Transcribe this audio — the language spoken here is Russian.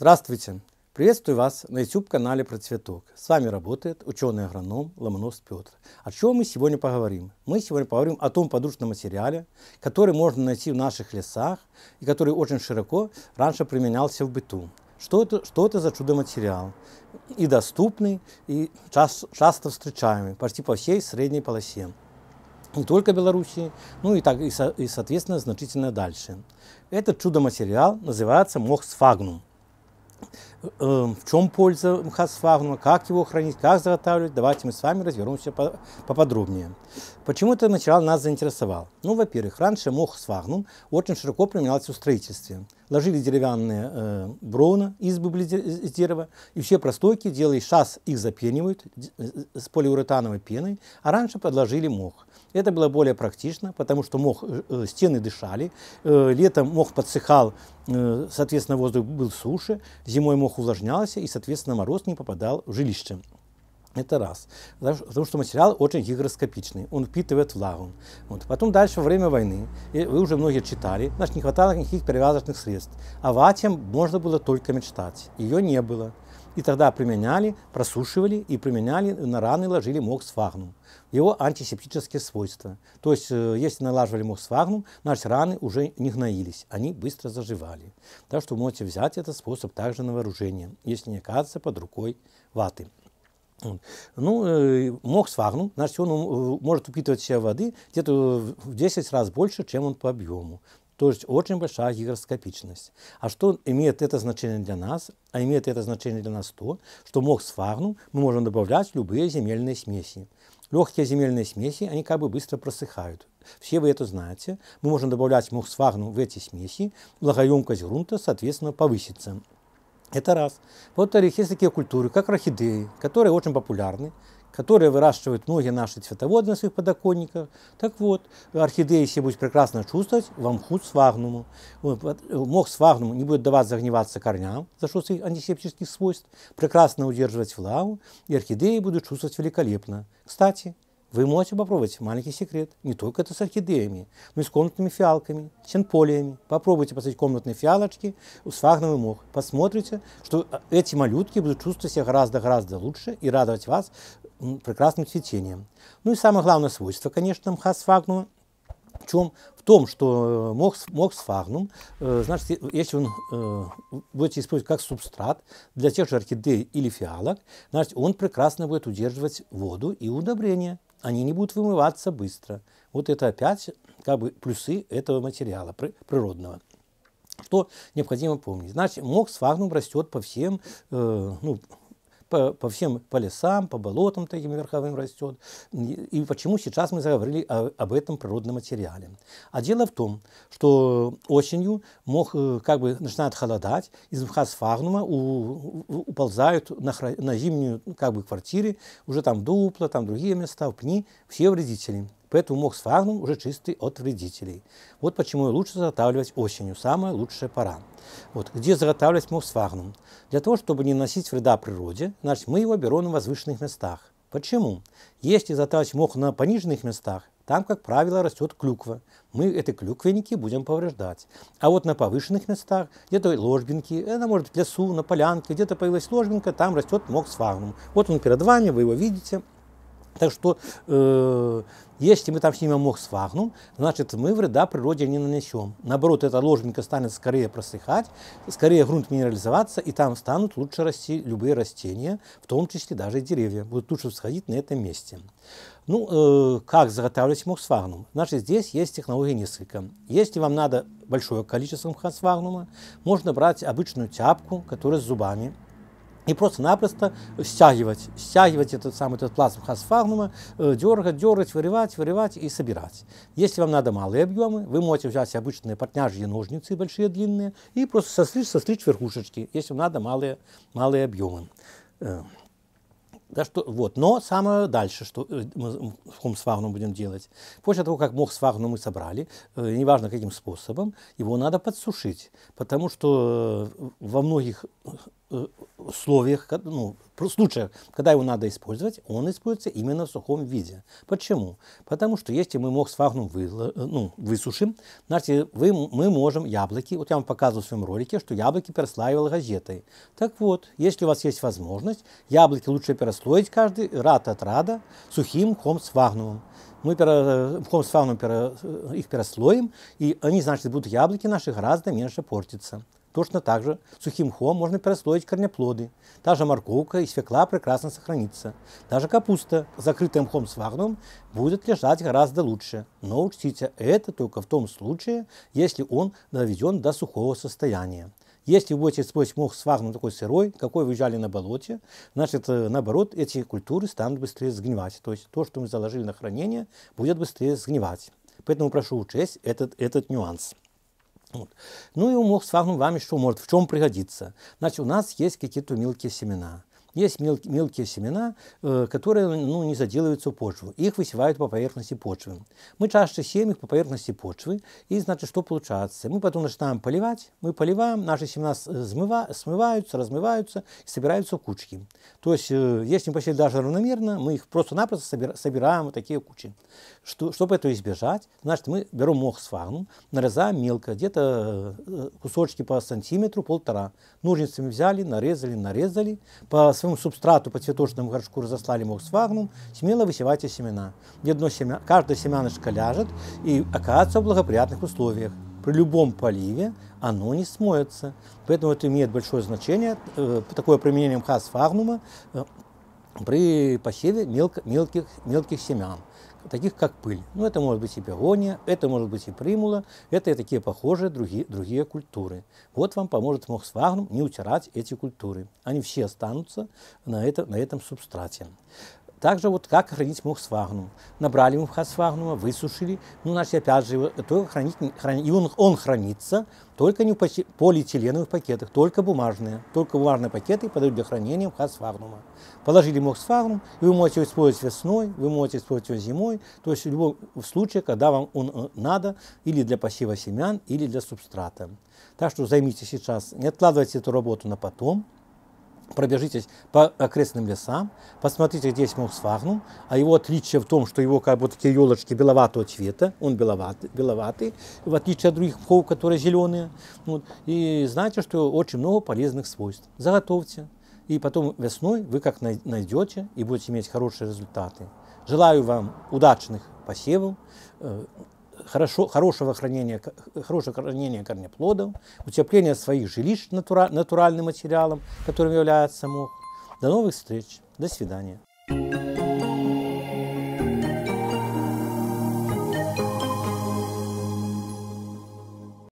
Здравствуйте! Приветствую вас на YouTube-канале «Про цветок». С вами работает ученый-агроном Ломонос Петр. О чем мы сегодня поговорим? Мы сегодня поговорим о том подручном материале, который можно найти в наших лесах и который очень широко раньше применялся в быту. Что это, что это за чудо-материал? И доступный, и часто, часто встречаемый почти по всей средней полосе не только Белоруссии, ну и, так, и, со, и соответственно, значительно дальше. Этот чудо-материал называется мох сфагнум. Эм, в чем польза мхасфагнума, как его хранить, как заготавливать. Давайте мы с вами развернемся поподробнее. Почему это начало нас заинтересовало? Ну, во-первых, раньше мох свагнум очень широко применялся в строительстве ложили деревянные э, брона, избы из дерева, и все простойки делали, сейчас их запенивают э, э, с полиуретановой пеной, а раньше подложили мох. Это было более практично, потому что мох, э, э, стены дышали, э, летом мох подсыхал, э, соответственно, воздух был суше, зимой мох увлажнялся, и, соответственно, мороз не попадал в жилище. Это раз. Потому что материал очень гигроскопичный, он впитывает влагу. Вот. Потом дальше, во время войны, и вы уже многие читали, значит, не хватало никаких перевязочных средств. А ватием можно было только мечтать. Ее не было. И тогда применяли, просушивали и применяли, на раны ложили моксфагнум. Его антисептические свойства. То есть, э, если налаживали моксфагнум, наши раны уже не гноились, они быстро заживали. Так что можете взять этот способ также на вооружение, если не окажется под рукой ваты. Ну, э, мох сфагнум, значит, он э, может впитывать в воды где-то в 10 раз больше, чем он по объему. То есть очень большая гигроскопичность. А что имеет это значение для нас? А имеет это значение для нас то, что мох сфагнум мы можем добавлять в любые земельные смеси. Легкие земельные смеси, они как бы быстро просыхают. Все вы это знаете. Мы можем добавлять мох сфагнум в эти смеси, влагоемкость грунта, соответственно, повысится. Это раз. Во-вторых, есть такие культуры, как орхидеи, которые очень популярны, которые выращивают многие наши цветоводы на своих подоконниках. Так вот, орхидеи все будут прекрасно чувствовать в амхут свагнуму. Э, мох свагнуму не будет давать загниваться корням за счет своих антисептических свойств, прекрасно удерживать влагу, и орхидеи будут чувствовать великолепно. Кстати, вы можете попробовать маленький секрет. Не только это с орхидеями, но и с комнатными фиалками, синполиями. Попробуйте посадить комнатные фиалочки с фагновый мох. Посмотрите, что э, эти малютки будут чувствовать себя гораздо-гораздо лучше и радовать вас прекрасным цветением. Ну и самое главное свойство, конечно, мха с фагнума в чем? В том, что э, мох, мох сфагнум, э, значит, если он э, будете использовать как субстрат для тех же орхидей или фиалок, значит, он прекрасно будет удерживать воду и удобрения они не будут вымываться быстро. Вот это опять как бы плюсы этого материала природного. Что необходимо помнить? Значит, мох с растет по всем э, ну, по, по всем, по лесам, по болотам таким верховым растет. И почему сейчас мы заговорили о, об этом природном материале? А дело в том, что осенью мох э, как бы начинает холодать, из мхосфагнума у, уползают на, на зимнюю как бы квартире уже там дупла, там другие места, пни, все вредители. Поэтому мокс фрагнум уже чистый от вредителей. Вот почему лучше заготавливать осенью. Самая лучшая пора. Вот. Где заготавливать мокс фрагнум? Для того, чтобы не наносить вреда природе, значит, мы его берем на возвышенных местах. Почему? Если затавливать мох на пониженных местах, там, как правило, растет клюква. Мы эти клюквенники будем повреждать. А вот на повышенных местах, где-то ложбинки, это может быть в лесу, на полянке, где-то появилась ложбинка, там растет мокс фагнум. Вот он перед вами, вы его видите. Так что, э, если мы там снимем мох с вагнум, значит мы вреда природе не нанесем. Наоборот, эта ложбинка станет скорее просыхать, скорее грунт минерализоваться, и там станут лучше расти любые растения, в том числе даже деревья, будут лучше сходить на этом месте. Ну, э, как заготавливать мох с вагнум? Значит, здесь есть технологии несколько. Если вам надо большое количество мха с вагнума, можно брать обычную тяпку, которая с зубами, и просто-напросто стягивать, стягивать этот самый этот плазм хасфагнума, э, дергать, дергать, вырывать, вырывать и собирать. Если вам надо малые объемы, вы можете взять обычные портняжьи ножницы, большие, длинные, и просто состричь, состричь верхушечки, если вам надо малые, малые объемы. Э, да что, вот. Но самое дальше, что э, мы с хомсфагном будем делать. После того, как мох сфагну мы собрали, неважно каким способом, его надо подсушить. Потому что во многих условиях, ну, случаях, когда его надо использовать, он используется именно в сухом виде. Почему? Потому что если мы мох с фагном вы, э, ну, высушим, значит, вы, мы можем яблоки, вот я вам показывал в своем ролике, что яблоки переслаивал газетой. Так вот, если у вас есть возможность, яблоки лучше переслоить каждый рад от рада сухим хом с фагнумом мы пере, хом с фауном пере, их переслоим, и они, значит, будут яблоки наши гораздо меньше портиться. Точно так же сухим хом можно переслоить корнеплоды. Та же морковка и свекла прекрасно сохранится. Даже капуста, закрытая мхом с вагном, будет лежать гораздо лучше. Но учтите, это только в том случае, если он доведен до сухого состояния. Если вы будете использовать мох с вагном такой сырой, какой вы взяли на болоте, значит, э, наоборот, эти культуры станут быстрее сгнивать. То есть то, что мы заложили на хранение, будет быстрее сгнивать. Поэтому прошу учесть этот, этот нюанс. Вот. Ну и умов с вами что может, в чем пригодится. Значит, у нас есть какие-то мелкие семена. Есть мел, мелкие семена, э, которые ну, не заделываются в почву. Их высевают по поверхности почвы. Мы чаще сеем их по поверхности почвы. И значит, что получается? Мы потом начинаем поливать. Мы поливаем, наши семена э, смыва, смываются, размываются и собираются в кучки. То есть, э, если мы посели даже равномерно, мы их просто-напросто собира, собираем вот такие кучи. Что, чтобы это избежать, значит, мы берем мох с фагном, нарезаем мелко, где-то э, э, кусочки по сантиметру, полтора. Ножницами взяли, нарезали, нарезали, по своему субстрату по цветочному горшку разослали муксвагнум, смело высевайте семена. Где дно семя, каждая семяночка ляжет и окажется в благоприятных условиях. При любом поливе оно не смоется. Поэтому это имеет большое значение, э, такое применение мхасфагнума э, при посеве мелко, мелких, мелких семян таких как пыль. Ну, это может быть и бегония, это может быть и примула, это и такие похожие другие, другие культуры. Вот вам поможет Мохсвагн не утирать эти культуры. Они все останутся на, это, на этом субстрате. Также вот как хранить мухсвагнум. Набрали мухсвагнума, высушили. Ну, значит, опять же, его, хранить, храни, и он, он хранится только не в полиэтиленовых пакетах, только бумажные. Только бумажные пакеты подают для хранения мухсвагнума. Положили мухсвагнум, и вы можете использовать весной, вы можете использовать его зимой. То есть в любом случае, когда вам он э, надо, или для посева семян, или для субстрата. Так что займитесь сейчас, не откладывайте эту работу на потом – пробежитесь по окрестным лесам, посмотрите, где есть мусфагнум, а его отличие в том, что его как бы такие елочки беловатого цвета, он беловатый, беловатый в отличие от других мхов, которые зеленые. Вот. И знаете, что очень много полезных свойств. Заготовьте. И потом весной вы как найдете и будете иметь хорошие результаты. Желаю вам удачных посевов, э, хорошо, хорошего хранения, э, хорошего хранения корнеплодов, утепления своих жилищ натура, натуральным материалом, которым является мох. До новых встреч. До свидания.